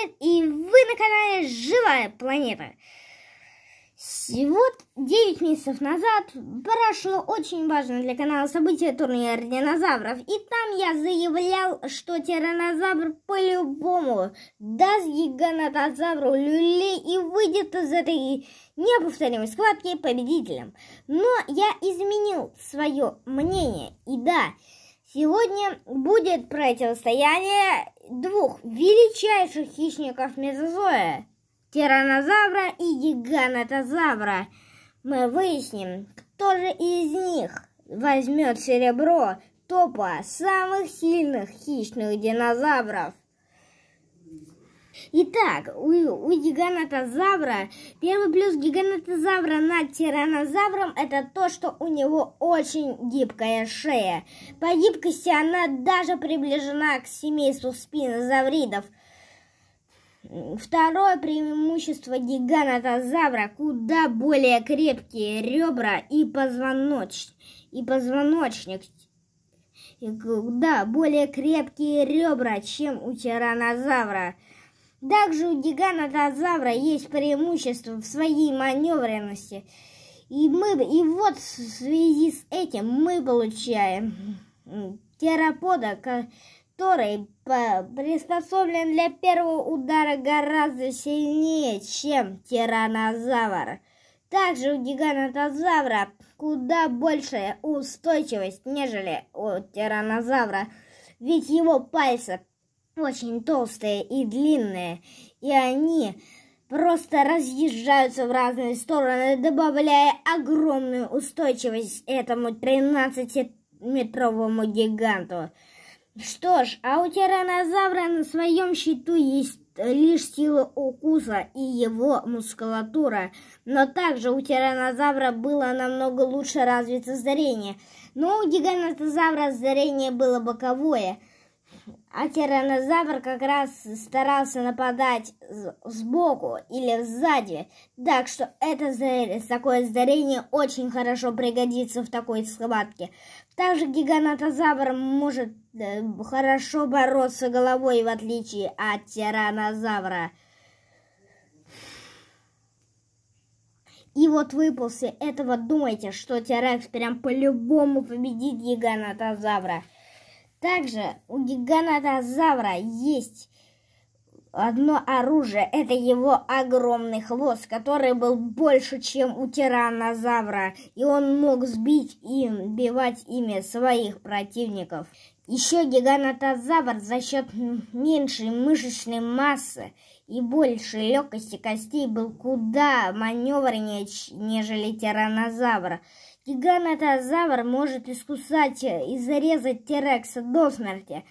привет! И вы на канале Живая Планета. Вот 9 месяцев назад прошло очень важное для канала событие турнир динозавров. И там я заявлял, что тиранозавр по-любому даст гигантозавру люлей и выйдет из этой неповторимой схватки победителем. Но я изменил свое мнение. И да, сегодня будет противостояние двух величайших хищников Мезозоя – тиранозавра и гигантозавра. Мы выясним, кто же из них возьмет серебро топа самых сильных хищных динозавров – Итак, у, у гигантозавра первый плюс гигантозавра над тиранозавром это то, что у него очень гибкая шея. По гибкости она даже приближена к семейству спинозавридов. Второе преимущество гигантозавра куда более крепкие ребра и позвоночник. И позвоночник и куда более крепкие ребра, чем у тиранозавра. Также у гигантозавра есть преимущество в своей маневренности. И, мы, и вот в связи с этим мы получаем терапода, который приспособлен для первого удара гораздо сильнее, чем тиранозавр. Также у гигантозавра куда большая устойчивость, нежели у тиранозавра, ведь его пальцы очень толстые и длинные, и они просто разъезжаются в разные стороны, добавляя огромную устойчивость этому 13-метровому гиганту. Что ж, а у тиранозавра на своем счету есть лишь сила укуса и его мускулатура. Но также у тиранозавра было намного лучше развито зрение. Но у гигантозавра зрение было боковое – а тиранозавр как раз старался нападать сбоку или сзади, так что это такое зрение очень хорошо пригодится в такой схватке. Также гигантозавр может э, хорошо бороться головой, в отличие от тиранозавра. И вот вы после этого думаете, что Терекс прям по-любому победит гигантозавра. Также у гигантозавра есть одно оружие. Это его огромный хвост, который был больше, чем у тираннозавра. И он мог сбить и бивать ими своих противников. Еще гигантозавр за счет меньшей мышечной массы и большей легкости костей был куда маневреннее, нежели тираннозавр. Гигантозавр может искусать и зарезать Терекса до смерти.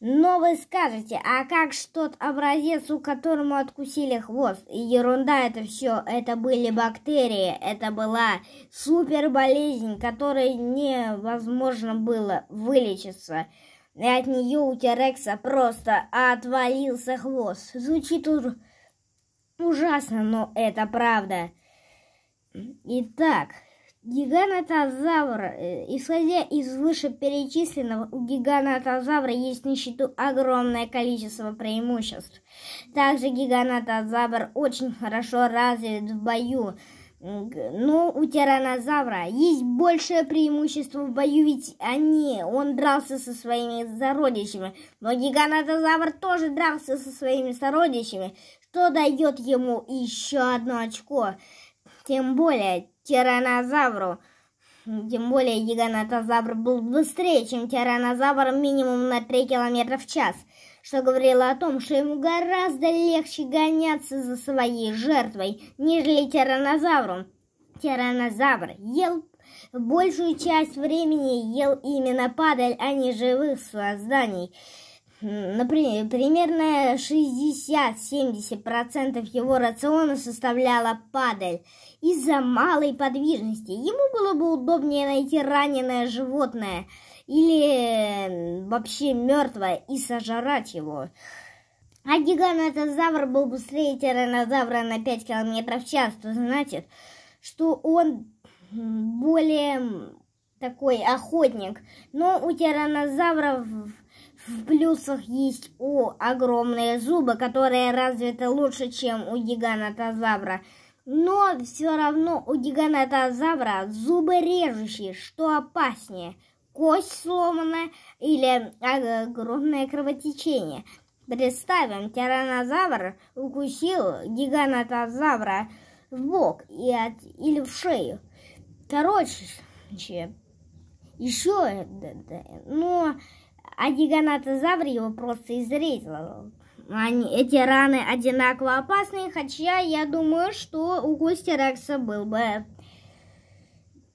Но вы скажете, а как же тот образец, у которому откусили хвост? И ерунда это все, это были бактерии, это была суперболезнь, которой невозможно было вылечиться. И от нее у Терекса просто отвалился хвост. Звучит уж... ужасно, но это правда. Итак, Гиганотозавр, э, Исходя из вышеперечисленного, у гиганотозавра есть на счету огромное количество преимуществ. Также гиганотозавр очень хорошо развит в бою. Но у тиранозавра есть большее преимущество в бою, ведь они, он дрался со своими зародичами. Но гиганотозавр тоже дрался со своими сородичами, что дает ему еще одно очко. Тем более, тиранозавру. Тем более гигантозавр был быстрее, чем тиранозавр минимум на 3 км в час, что говорило о том, что ему гораздо легче гоняться за своей жертвой, нежели тиранозавру. Тиранозавр ел большую часть времени ел именно падаль, а не живых созданий. Например, примерно 60-70% его рациона составляла падаль из-за малой подвижности. Ему было бы удобнее найти раненое животное или вообще мертвое и сожрать его. А гигантозавр был быстрее тиранозавра на 5 км в час, что значит, что он более такой охотник. Но у тиранозавров в плюсах есть у огромные зубы, которые развиты лучше, чем у гигантозавра. Но все равно у гигантозавра зубы режущие, что опаснее. Кость сломанная или огромное кровотечение. Представим, тиранозавр укусил гигантозавра в бок и от, или в шею. Короче, еще, но а гигантозавр его просто изрезал. Они, эти раны одинаково опасные, хотя я думаю, что у Кости Рекса был бы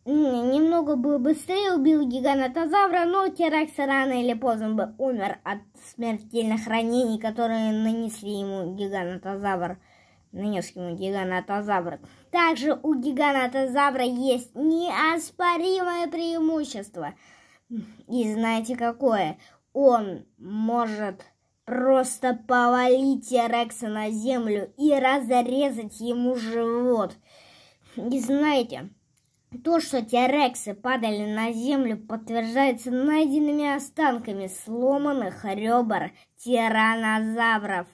ну, немного бы быстрее убил гигантозавра, но Теракс рано или поздно бы умер от смертельных ранений, которые нанесли ему гигантозавр. Нанес ему гигантозавр. Также у гигантозавра есть неоспоримое преимущество. И знаете какое? он может просто повалить Рекса на землю и разрезать ему живот. И знаете, то, что терексы падали на землю, подтверждается найденными останками сломанных ребер тиранозавров.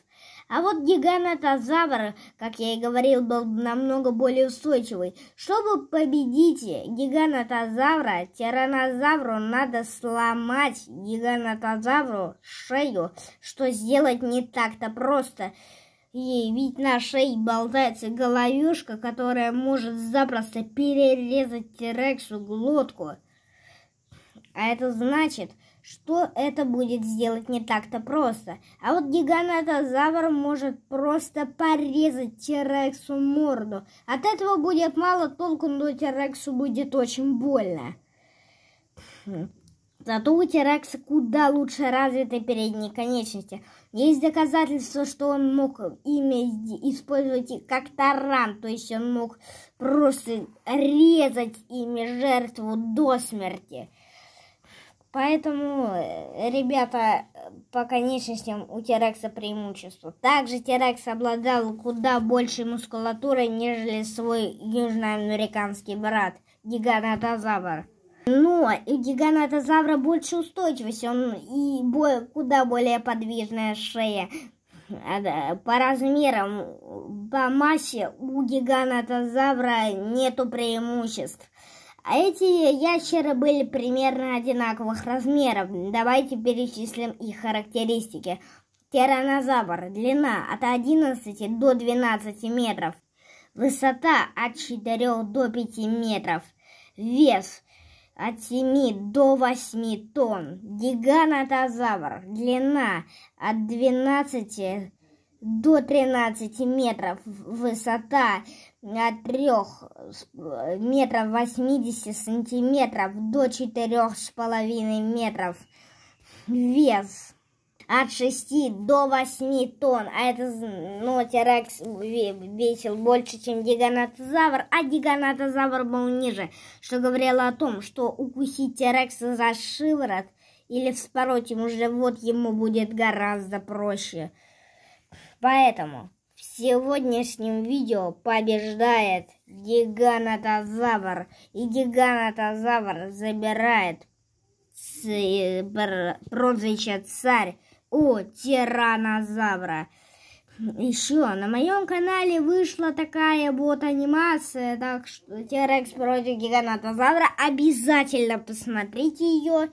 А вот гиганотозавр, как я и говорил, был намного более устойчивый. Чтобы победить гиганотозавра, тиранозавру надо сломать гиганотозавру шею, что сделать не так-то просто. И ведь на шее болтается головешка, которая может запросто перерезать Терексу глотку. А это значит, что это будет сделать не так-то просто. А вот гигантозавр может просто порезать Терексу морду. От этого будет мало толку, но Терексу будет очень больно. Зато у Терекса куда лучше развиты передние конечности. Есть доказательства, что он мог ими использовать как таран, то есть он мог просто резать ими жертву до смерти. Поэтому, э, ребята, по конечностям у Терекса преимущество. Также Терекс обладал куда большей мускулатурой, нежели свой южноамериканский брат Гиганатозавр. Но у гиганатозавра больше устойчивость, он и бо куда более подвижная шея. А, по размерам, по массе у гиганатозавра нету преимуществ. А эти ящеры были примерно одинаковых размеров. Давайте перечислим их характеристики. Тиранозавр. Длина от 11 до 12 метров. Высота от 4 до 5 метров. Вес от 7 до 8 тонн. Гигантозавр. Длина от 12 до 13 метров. Высота от 3 э, метров 80 сантиметров до четырех с половиной метров. Вес от 6 до 8 тонн. А это, ну, Терекс весил больше, чем гигантозавр, а гигантозавр был ниже, что говорило о том, что укусить Терекса за шиворот или вспороть ему живот ему будет гораздо проще. Поэтому в сегодняшнем видео побеждает гигантозавр. И гигантозавр забирает прозвище царь у тиранозавра. Еще на моем канале вышла такая вот анимация, так что Терекс против гигантозавра. Обязательно посмотрите ее.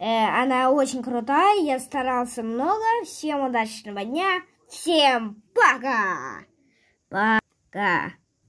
Э, она очень крутая, я старался много. Всем удачного дня! Всем пока! Пока!